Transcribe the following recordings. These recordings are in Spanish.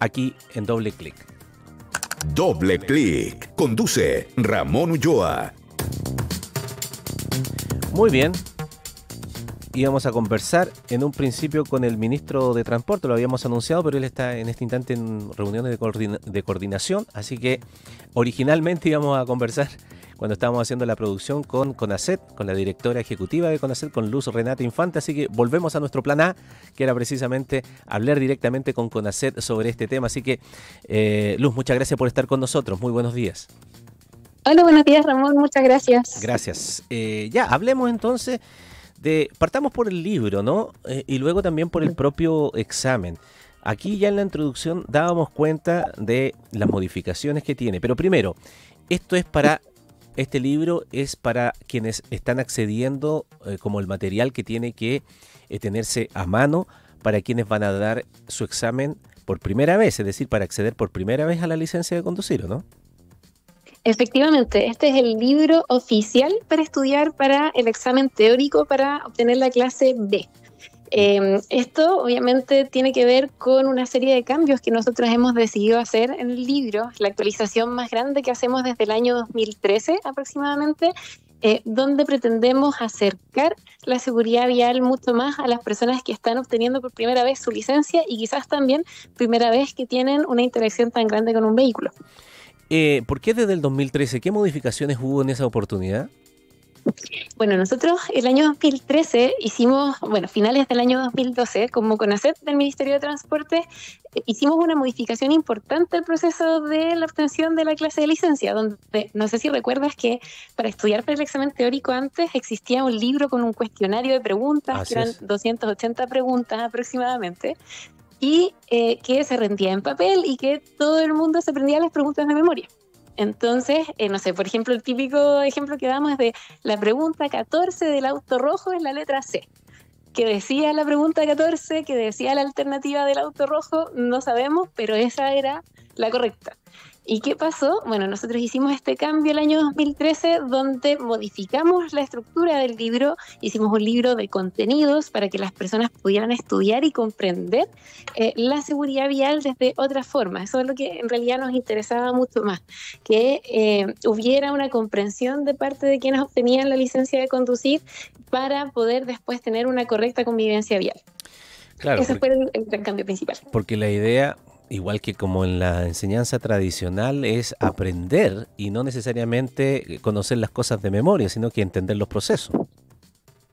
aquí en Doble Clic. Doble Clic. Conduce Ramón Ulloa. Muy bien. Íbamos a conversar en un principio con el ministro de Transporte, lo habíamos anunciado, pero él está en este instante en reuniones de, de coordinación, así que originalmente íbamos a conversar cuando estábamos haciendo la producción con Conacet, con la directora ejecutiva de Conacet, con Luz Renata Infante. Así que volvemos a nuestro plan A, que era precisamente hablar directamente con Conacet sobre este tema. Así que, eh, Luz, muchas gracias por estar con nosotros. Muy buenos días. Hola, buenos días, Ramón. Muchas gracias. Gracias. Eh, ya, hablemos entonces de. Partamos por el libro, ¿no? Eh, y luego también por el propio examen. Aquí ya en la introducción dábamos cuenta de las modificaciones que tiene. Pero primero, esto es para este libro es para quienes están accediendo eh, como el material que tiene que eh, tenerse a mano para quienes van a dar su examen por primera vez, es decir, para acceder por primera vez a la licencia de conducir, ¿o no? Efectivamente, este es el libro oficial para estudiar para el examen teórico para obtener la clase B. Em, esto obviamente tiene que ver con una serie de cambios que nosotros hemos decidido hacer en el libro, la actualización más grande que hacemos desde el año 2013 aproximadamente, eh, donde pretendemos acercar la seguridad vial mucho más a las personas que están obteniendo por primera vez su licencia y quizás también primera vez que tienen una interacción tan grande con un vehículo. Eh, ¿Por qué desde el 2013? ¿Qué modificaciones hubo en esa oportunidad? Bueno, nosotros el año 2013 hicimos, bueno, finales del año 2012, como CONACET del Ministerio de Transporte, eh, hicimos una modificación importante al proceso de la obtención de la clase de licencia, donde no sé si recuerdas que para estudiar para el examen teórico antes existía un libro con un cuestionario de preguntas, eran 280 preguntas aproximadamente, y eh, que se rendía en papel y que todo el mundo se aprendía las preguntas de memoria. Entonces, eh, no sé, por ejemplo, el típico ejemplo que damos es de la pregunta 14 del auto rojo en la letra C. Que decía la pregunta 14, que decía la alternativa del auto rojo, no sabemos, pero esa era la correcta. ¿Y qué pasó? Bueno, nosotros hicimos este cambio el año 2013 donde modificamos la estructura del libro, hicimos un libro de contenidos para que las personas pudieran estudiar y comprender eh, la seguridad vial desde otra forma. Eso es lo que en realidad nos interesaba mucho más, que eh, hubiera una comprensión de parte de quienes obtenían la licencia de conducir para poder después tener una correcta convivencia vial. Claro, Ese fue el, cambio principal. Porque la idea, igual que como en la enseñanza tradicional, es aprender y no necesariamente conocer las cosas de memoria, sino que entender los procesos.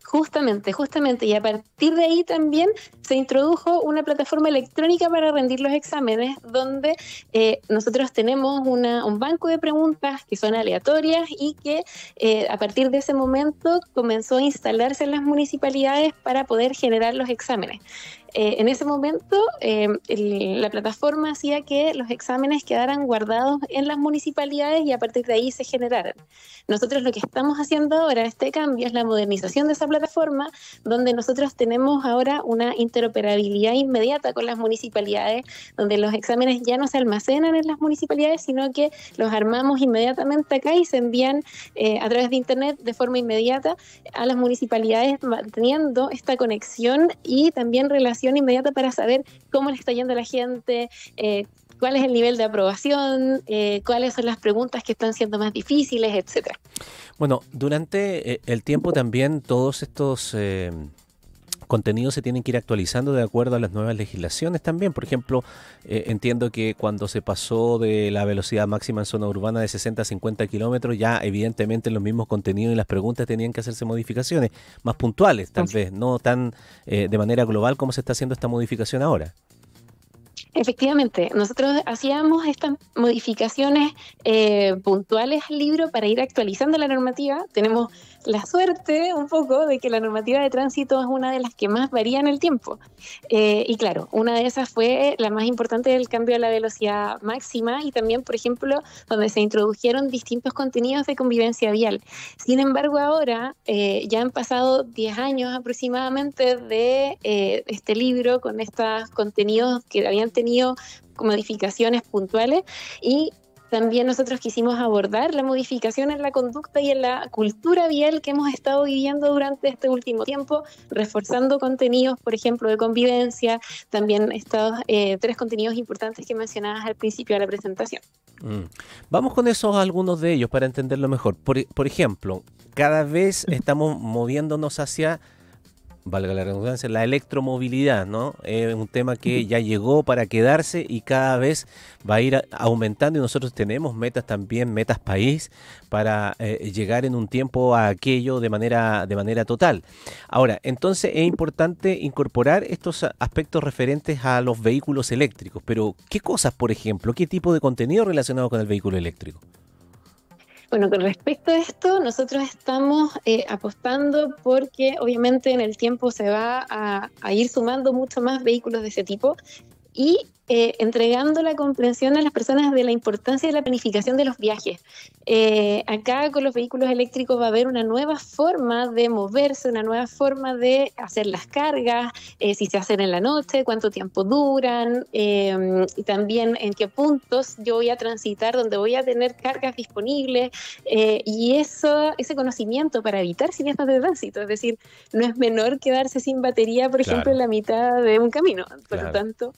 Justamente, justamente. Y a partir de ahí también se introdujo una plataforma electrónica para rendir los exámenes, donde eh, nosotros tenemos un banco de preguntas que son aleatorias y que eh, a partir de ese momento comenzó a instalarse en las municipalidades para poder generar los exámenes. Eh, en ese momento, la plataforma hacía que los exámenes quedaran guardados en las municipalidades y a partir de ahí se generaran. Nosotros lo que estamos haciendo ahora, este cambio, es la modernización de esa plataforma plataforma donde nosotros tenemos ahora una interoperabilidad inmediata con las municipalidades, donde los exámenes ya no se almacenan en las municipalidades, sino que los armamos inmediatamente acá y se envían eh, a través de Internet de forma inmediata a las municipalidades, manteniendo esta conexión y también relación inmediata para saber cómo le está yendo a la gente. Eh, cuál es el nivel de aprobación, eh, cuáles son las preguntas que están siendo más difíciles, etcétera. Bueno, durante eh, el tiempo también todos estos eh, contenidos se tienen que ir actualizando de acuerdo a las nuevas legislaciones también. Por ejemplo, entiendo que cuando se pasó de la velocidad máxima en zona urbana de 60 a 50 kilómetros, ya evidentemente los mismos contenidos y las preguntas tenían que hacerse modificaciones más puntuales, tal vez, no tan de manera global como se está haciendo esta modificación ahora. Efectivamente, nosotros hacíamos estas modificaciones eh, puntuales al libro para ir actualizando la normativa. Tenemos la suerte un poco de que la normativa de tránsito es una de las que más varía en el tiempo. Eh, y claro, una de esas fue la más importante del cambio a la velocidad máxima y también, por ejemplo, donde se introdujeron distintos contenidos de convivencia vial. Sin embargo, ahora eh, ya han pasado 10 años aproximadamente de eh, este libro con estos contenidos que habían tenido modificaciones puntuales y también nosotros quisimos abordar la modificación en la conducta y en la cultura vial que hemos estado viviendo durante este último tiempo, reforzando contenidos, por ejemplo, de convivencia, también estos eh, tres contenidos importantes que mencionabas al principio de la presentación. Mm. Vamos con esos algunos de ellos para entenderlo mejor. por ejemplo, cada vez estamos moviéndonos hacia valga la redundancia, la electromovilidad, ¿no? Es un tema que ya llegó para quedarse y cada vez va a ir aumentando y nosotros tenemos metas también, metas país, para eh, llegar en un tiempo a aquello de manera, de manera total. Ahora, entonces es importante incorporar estos aspectos referentes a los vehículos eléctricos, pero ¿qué cosas, por ejemplo? ¿Qué tipo de contenido relacionado con el vehículo eléctrico? Bueno, con respecto a esto, nosotros estamos eh, apostando porque obviamente en el tiempo se va a, a ir sumando mucho más vehículos de ese tipo y eh, entregando la comprensión a las personas de la importancia de la planificación de los viajes. Eh, acá con los vehículos eléctricos va a haber una nueva forma de moverse, una nueva forma de hacer las cargas, eh, si se hacen en la noche, cuánto tiempo duran, em, y también en qué puntos yo voy a transitar, donde voy a tener cargas disponibles, y eso, ese conocimiento para evitar siniestros de tránsito. Es decir, no es menor quedarse sin batería, por ejemplo, en la mitad de un camino. Por lo tanto,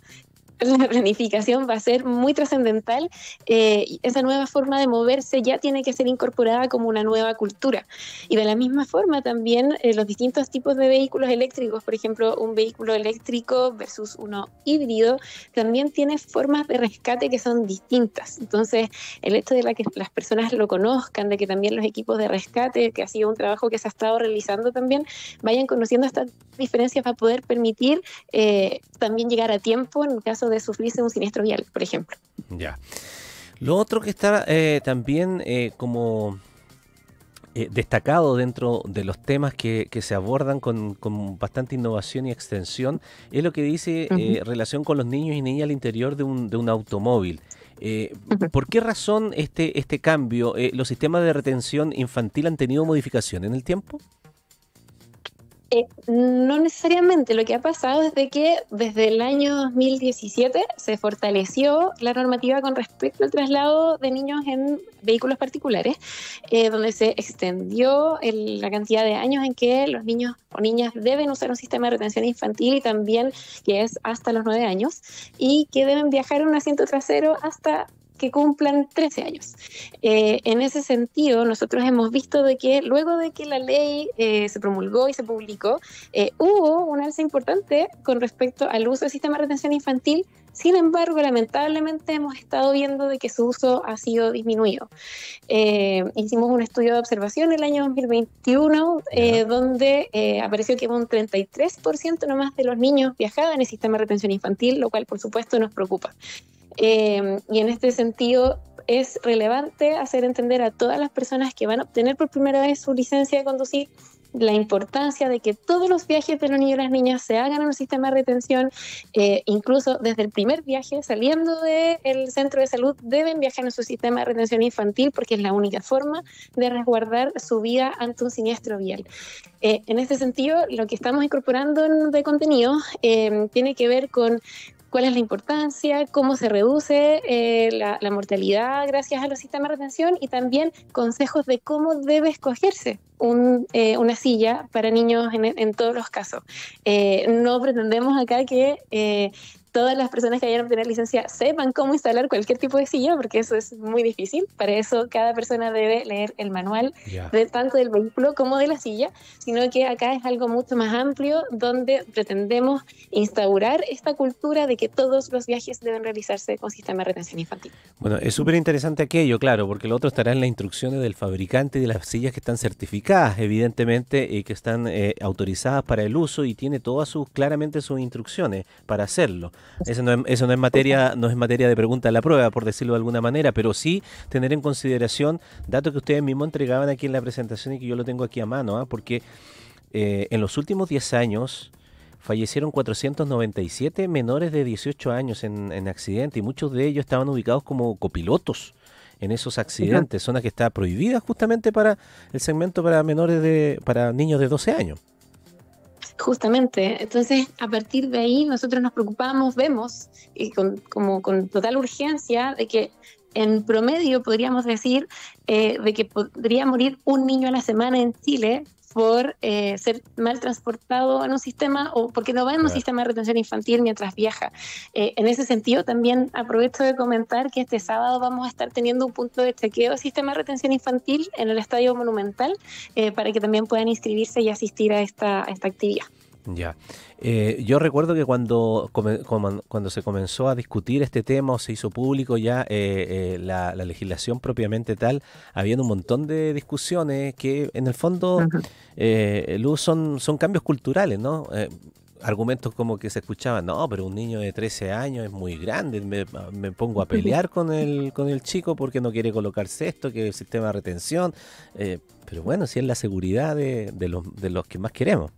la planificación va a ser muy trascendental. Eh, esa nueva forma de moverse ya tiene que ser incorporada como una nueva cultura. Y de la misma forma también eh, los distintos tipos de vehículos eléctricos, por ejemplo, un vehículo eléctrico versus uno híbrido, también tiene formas de rescate que son distintas. Entonces, el hecho de que las personas lo conozcan, de que también los equipos de rescate, que ha sido un trabajo que se ha estado realizando también, vayan conociendo estas diferencias para poder permitir eh, también llegar a tiempo en caso de sufrirse un siniestro vial, por ejemplo. Ya. Lo otro que está eh, también eh, como eh, destacado dentro de los temas que, se abordan con, bastante innovación y extensión es lo que dice relación con los niños y niñas al interior de un, automóvil. ¿Por qué razón este, este cambio? ¿Los sistemas de retención infantil han tenido modificación en el tiempo? Eh, no necesariamente. Lo que ha pasado es de que desde el año 2017 se fortaleció la normativa con respecto al traslado de niños en vehículos particulares, eh, donde se extendió la cantidad de años en que los niños o niñas deben usar un sistema de retención infantil y también que es hasta los nueve años y que deben viajar en un asiento trasero hasta que cumplan 13 años. Eh, en ese sentido, nosotros hemos visto de que luego de que la ley eh, se promulgó y se publicó, eh, hubo un alza importante con respecto al uso del sistema de retención infantil. Sin embargo, lamentablemente hemos estado viendo de que su uso ha sido disminuido. hicimos un estudio de observación el año 2021 donde apareció que un 33% nomás de los niños viajaban en el sistema de retención infantil, lo cual por supuesto nos preocupa. Em, y en este sentido es relevante hacer entender a todas las personas que van a obtener por primera vez su licencia de conducir la importancia de que todos los viajes de los niños y las niñas se hagan en un sistema de retención, eh, incluso desde el primer viaje, saliendo del centro de salud, deben viajar en su sistema de retención infantil porque es la única forma de resguardar su vida ante un siniestro vial. Eh, en este sentido, lo que estamos incorporando de contenido em, tiene que ver con cuál es la importancia, cómo se reduce eh, la, mortalidad gracias a los sistemas de retención y también consejos de cómo debe escogerse eh, una silla para niños en, todos los casos. Eh, no pretendemos acá que todas las personas que hayan a licencia sepan cómo instalar cualquier tipo de silla, porque eso es muy difícil. Para eso cada persona debe leer el manual de, tanto del vehículo como de la silla, sino que acá es algo mucho más amplio donde pretendemos instaurar esta cultura de que todos los viajes deben realizarse con sistema de retención infantil. Bueno, es súper interesante aquello, claro, porque lo otro estará en las instrucciones del fabricante de las sillas que están certificadas, evidentemente, y que están eh, autorizadas para el uso y tiene todas sus claramente sus instrucciones para hacerlo. Eso no es, materia, no es materia de pregunta a la prueba, por decirlo de alguna manera, pero sí tener en consideración datos que ustedes mismos entregaban aquí en la presentación y que yo lo tengo aquí a mano, ¿ah? porque eh, en los últimos 10 años fallecieron 497 menores de 18 años en, en accidente y muchos de ellos estaban ubicados como copilotos en esos accidentes, zona que está prohibida justamente para el segmento para menores de para niños de 12 años. Justamente, entonces a partir de ahí nosotros nos preocupamos, vemos, y con, como con total urgencia, de que en promedio podríamos decir eh, de que podría morir un niño a la semana en Chile por eh, ser mal transportado en un sistema o porque no va en un sistema de retención infantil mientras viaja. Eh, en ese sentido, también aprovecho de comentar que este sábado vamos a estar teniendo un punto de chequeo de sistema de retención infantil en el Estadio Monumental eh, para que también puedan inscribirse y asistir a esta actividad. Ya. Eh, yo recuerdo que cuando, cuando se comenzó a discutir este tema o se hizo público ya eh, eh, la, legislación propiamente tal, había un montón de discusiones que en el fondo, son, son cambios culturales, ¿no? argumentos como que se escuchaban, no, pero un niño de 13 años es muy grande, me, pongo a pelear con el, con el chico porque no quiere colocarse esto, que el sistema de retención, pero bueno, si es la seguridad de, los, de los que más queremos.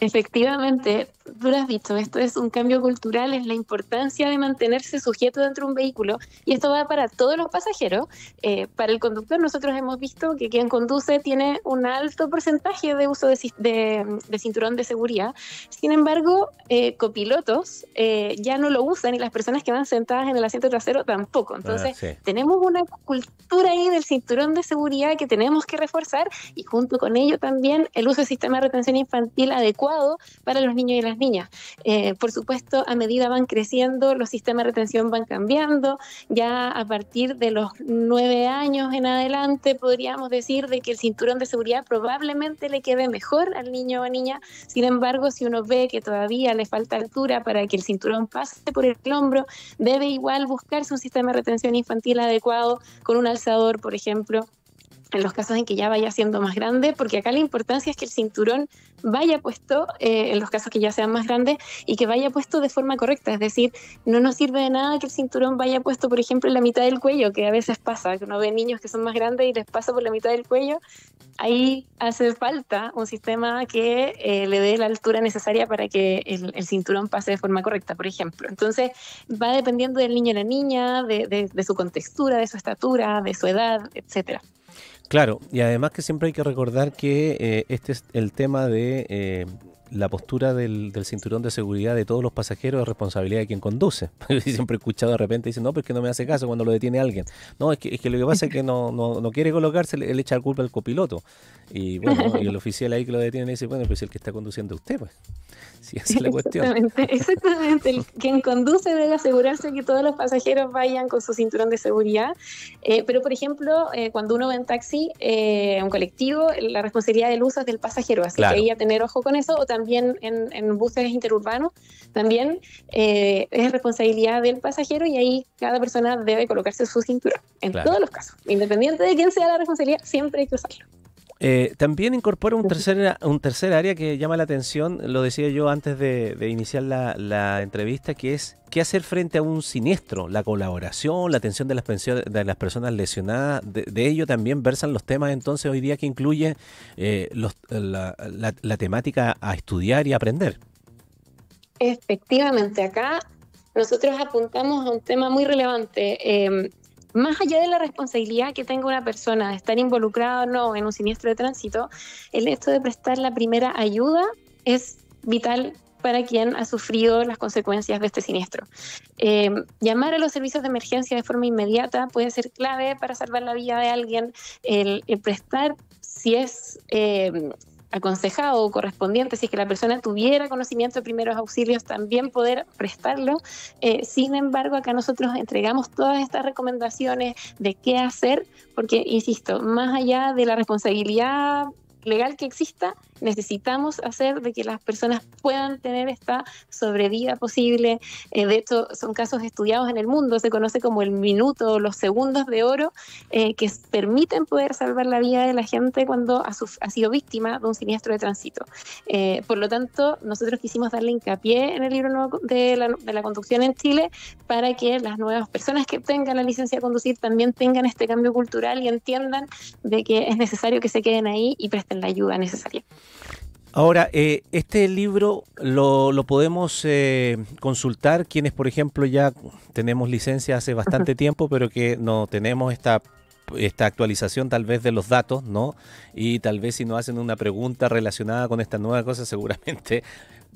Efectivamente, tú lo has dicho, esto es un cambio cultural, es la importancia de mantenerse sujeto dentro de un vehículo y esto va para todos los pasajeros. Eh, para el conductor nosotros hemos visto que quien conduce tiene un alto porcentaje de uso de, cinturón de seguridad, sin embargo, eh, copilotos eh, ya no lo usan y las personas que van sentadas en el asiento trasero tampoco. Entonces, ah, tenemos una cultura ahí del cinturón de seguridad que tenemos que reforzar y junto con ello también el uso del sistema de retención infantil adecuado para los niños y las niñas. Eh, por supuesto, a medida van creciendo, los sistemas de retención van cambiando, ya a partir de los nueve años en adelante podríamos decir de que el cinturón de seguridad probablemente le quede mejor al niño o niña, sin embargo, si uno ve que todavía le falta altura para que el cinturón pase por el hombro, debe igual buscarse un sistema de retención infantil adecuado con un alzador, por ejemplo, en los casos en que ya vaya siendo más grande, porque acá la importancia es que el cinturón vaya puesto eh, en los casos que ya sean más grandes y que vaya puesto de forma correcta, es decir, no nos sirve de nada que el cinturón vaya puesto, por ejemplo, en la mitad del cuello, que a veces pasa, que uno ve niños que son más grandes y les pasa por la mitad del cuello, ahí hace falta un sistema que eh, le dé la altura necesaria para que el, cinturón pase de forma correcta, por ejemplo. Entonces, va dependiendo del niño y la niña, de, de su contextura, de su estatura, de su edad, etcétera. Claro, y además que siempre hay que recordar que eh, este es el tema de eh, la postura del, cinturón de seguridad de todos los pasajeros es responsabilidad de quien conduce. siempre he escuchado de repente, dicen, no, pero que no me hace caso cuando lo detiene alguien. No, es que, lo que pasa es que no, no, quiere colocarse, le, echa la culpa al copiloto. Y bueno, y el oficial ahí que lo detiene dice, bueno, pues es el que está conduciendo usted, pues. Sí, es la cuestión. Exactamente, quien conduce debe asegurarse que todos los pasajeros vayan con su cinturón de seguridad. Eh, pero, por ejemplo, eh, cuando uno va en taxi, eh, un colectivo, la responsabilidad del uso es del pasajero. Así que hay a tener ojo con eso. O también en, buses interurbanos, también eh, es responsabilidad del pasajero y ahí cada persona debe colocarse su cinturón. En todos los casos. Independiente de quién sea la responsabilidad, siempre hay que usarlo. Eh, también incorpora un tercer, un tercer área que llama la atención, lo decía yo antes de, iniciar la, entrevista, que es qué hacer frente a un siniestro, la colaboración, la atención de las, de las personas lesionadas. De, ello también versan los temas entonces hoy día que incluye eh, la, temática a estudiar y aprender. Efectivamente, acá nosotros apuntamos a un tema muy relevante. Eh, más allá de la responsabilidad que tenga una persona de estar involucrada o no en un siniestro de tránsito, el hecho de prestar la primera ayuda es vital para quien ha sufrido las consecuencias de este siniestro. Eh, llamar a los servicios de emergencia de forma inmediata puede ser clave para salvar la vida de alguien. El, prestar, si es eh, aconsejado o correspondiente, si es que la persona tuviera conocimiento de primeros auxilios, también poder prestarlo. Eh, sin embargo, acá nosotros entregamos todas estas recomendaciones de qué hacer, porque, insisto, más allá de la responsabilidad legal que exista, necesitamos hacer de que las personas puedan tener esta sobrevida posible. Eh, de hecho, son casos estudiados en el mundo, se conoce como el minuto, o los segundos de oro, eh, que permiten poder salvar la vida de la gente cuando ha, sido víctima de un siniestro de tránsito. Eh, por lo tanto, nosotros quisimos darle hincapié en el libro nuevo de la, conducción en Chile para que las nuevas personas que tengan la licencia de conducir también tengan este cambio cultural y entiendan de que es necesario que se queden ahí y presten la ayuda necesaria. Ahora, eh, este libro lo, podemos eh, consultar quienes, por ejemplo, ya tenemos licencia hace bastante tiempo, pero que no tenemos esta esta actualización tal vez de los datos, ¿no? Y tal vez si nos hacen una pregunta relacionada con esta nueva cosa, seguramente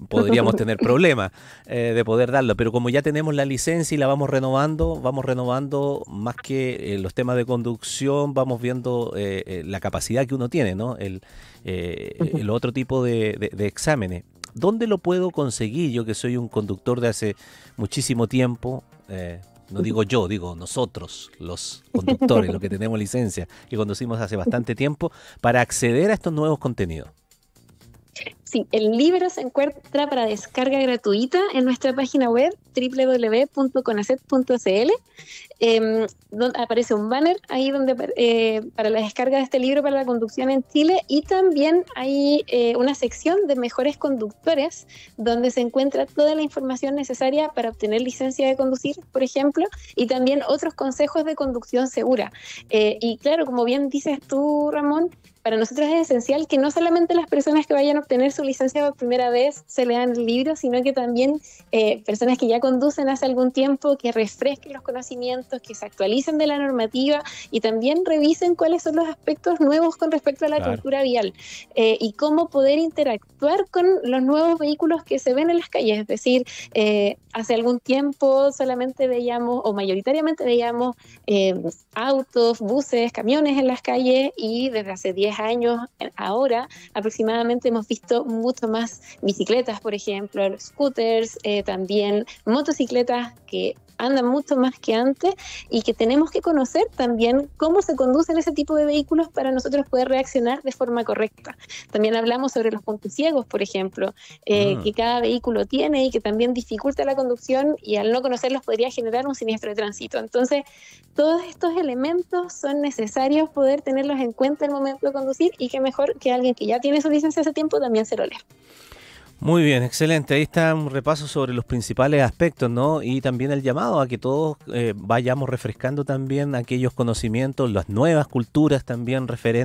podríamos tener problemas eh, de poder darlo. Pero como ya tenemos la licencia y la vamos renovando, vamos renovando más que eh, los temas de conducción, vamos viendo eh, la capacidad que uno tiene, ¿no? El, otro tipo de, exámenes. ¿Dónde lo puedo conseguir? Yo que soy un conductor de hace muchísimo tiempo, no digo yo, digo nosotros, los conductores, los que tenemos licencia y conducimos hace bastante tiempo, para acceder a estos nuevos contenidos. Sí, el libro se encuentra para descarga gratuita en nuestra página web www.conacet.cl. Eh, em, aparece un banner ahí donde eh, para la descarga de este libro para la conducción en Chile y también hay eh, una sección de mejores conductores donde se encuentra toda la información necesaria para obtener licencia de conducir, por ejemplo, y también otros consejos de conducción segura. Eh, y claro, como bien dices tú, Ramón, para nosotros es esencial que no solamente las personas que vayan a obtener su Licenciado por primera vez se lean libros, sino que también eh, personas que ya conducen hace algún tiempo, que refresquen los conocimientos, que se actualicen de la normativa y también revisen cuáles son los aspectos nuevos con respecto a la cultura vial eh, y cómo poder interactuar con los nuevos vehículos que se ven en las calles. Es decir, eh, hace algún tiempo solamente veíamos, o mayoritariamente veíamos, autos, buses, camiones en las calles y desde hace 10 años ahora aproximadamente hemos visto mucho más bicicletas, por ejemplo, scooters, eh, también motocicletas que andan mucho más que antes y que tenemos que conocer también cómo se conducen ese tipo de vehículos para nosotros poder reaccionar de forma correcta. También hablamos sobre los puntos ciegos, por ejemplo, eh, ah. que cada vehículo tiene y que también dificulta la conducción y al no conocerlos podría generar un siniestro de tránsito. Entonces, todos estos elementos son necesarios poder tenerlos en cuenta al momento de conducir y que mejor que alguien que ya tiene su licencia hace tiempo también se lo lea. Muy bien, excelente. Ahí está un repaso sobre los principales aspectos, ¿no? Y también el llamado a que todos eh, vayamos refrescando también aquellos conocimientos, las nuevas culturas también referentes.